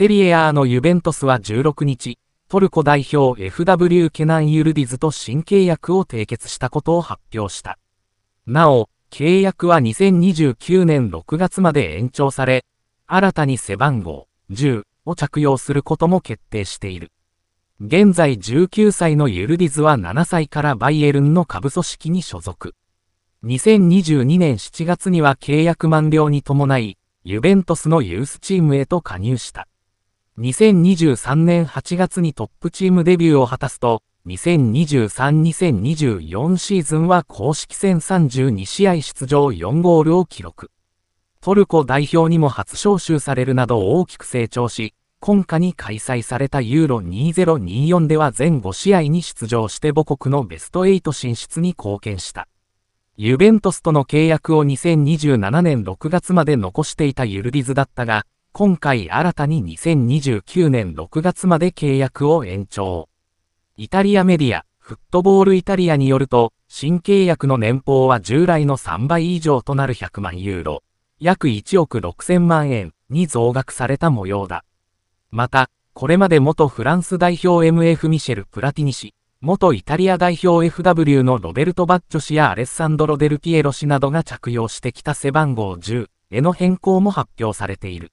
セリエ A のユベントスは16日、トルコ代表 FW ケナン・ユルディズと新契約を締結したことを発表した。なお、契約は2029年6月まで延長され、新たに背番号10を着用することも決定している。現在19歳のユルディズは7歳からバイエルンの下部組織に所属。2022年7月には契約満了に伴い、ユベントスのユースチームへと加入した。2023年8月にトップチームデビューを果たすと、2023-2024シーズンは公式戦32試合出場4ゴールを記録。トルコ代表にも初招集されるなど大きく成長し、今夏に開催されたユーロ2024では全5試合に出場して母国のベスト8進出に貢献した。ユベントスとの契約を2027年6月まで残していたユルディズだったが、今回新たに2029年6月まで契約を延長。イタリアメディア、フットボールイタリアによると、新契約の年俸は従来の3倍以上となる100万ユーロ、約1億6000万円に増額された模様だ。また、これまで元フランス代表 MF ミシェル・プラティニ氏、元イタリア代表 FW のロベルト・バッチョ氏やアレッサンドロ・デル・ピエロ氏などが着用してきた背番号10への変更も発表されている。